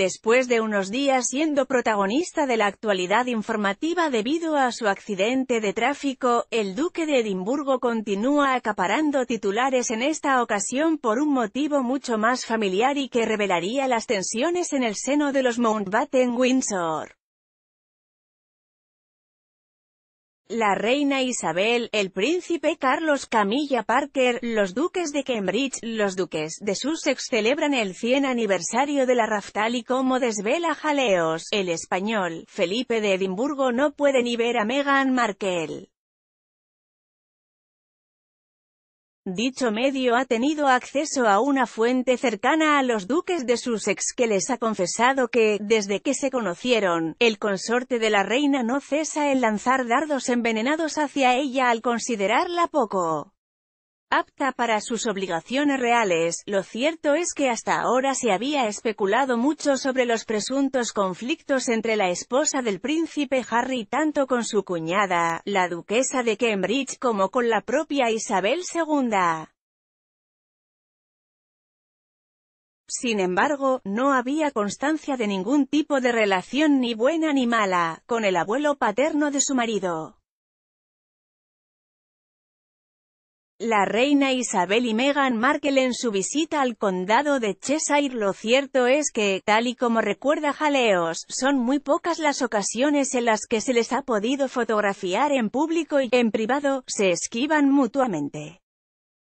después de unos días siendo protagonista de la actualidad informativa debido a su accidente de tráfico, el duque de Edimburgo continúa acaparando titulares en esta ocasión por un motivo mucho más familiar y que revelaría las tensiones en el seno de los Mountbatten-Windsor. la reina Isabel, el príncipe Carlos Camilla Parker, los duques de Cambridge, los duques de Sussex celebran el 100 aniversario de la y como desvela Jaleos, el español, Felipe de Edimburgo no puede ni ver a Meghan Markle. Dicho medio ha tenido acceso a una fuente cercana a los duques de Sussex que les ha confesado que, desde que se conocieron, el consorte de la reina no cesa en lanzar dardos envenenados hacia ella al considerarla poco apta para sus obligaciones reales. Lo cierto es que hasta ahora se había especulado mucho sobre los presuntos conflictos entre la esposa del príncipe Harry tanto con su cuñada, la duquesa de Cambridge como con la propia Isabel II. Sin embargo, no había constancia de ningún tipo de relación ni buena ni mala, con el abuelo paterno de su marido. La reina Isabel y Meghan Markle en su visita al condado de Cheshire lo cierto es que, tal y como recuerda Jaleos, son muy pocas las ocasiones en las que se les ha podido fotografiar en público y, en privado, se esquivan mutuamente.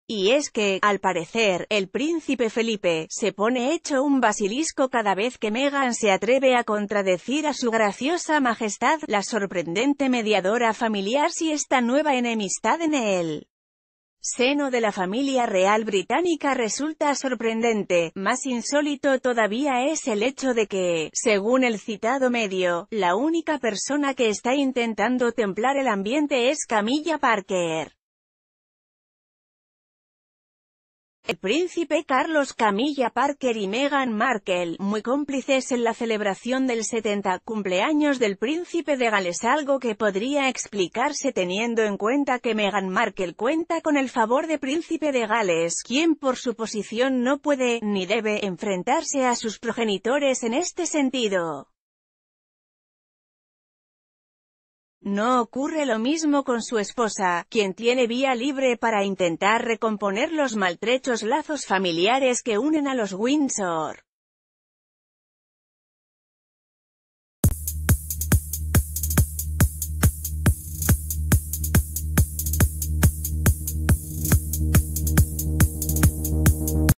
Y es que, al parecer, el príncipe Felipe, se pone hecho un basilisco cada vez que Meghan se atreve a contradecir a su graciosa majestad, la sorprendente mediadora familiar si esta nueva enemistad en él seno de la familia real británica resulta sorprendente, más insólito todavía es el hecho de que, según el citado medio, la única persona que está intentando templar el ambiente es Camilla Parker. El príncipe Carlos Camilla Parker y Meghan Markle, muy cómplices en la celebración del 70 cumpleaños del príncipe de Gales algo que podría explicarse teniendo en cuenta que Meghan Markle cuenta con el favor de príncipe de Gales, quien por su posición no puede, ni debe, enfrentarse a sus progenitores en este sentido. No ocurre lo mismo con su esposa, quien tiene vía libre para intentar recomponer los maltrechos lazos familiares que unen a los Windsor.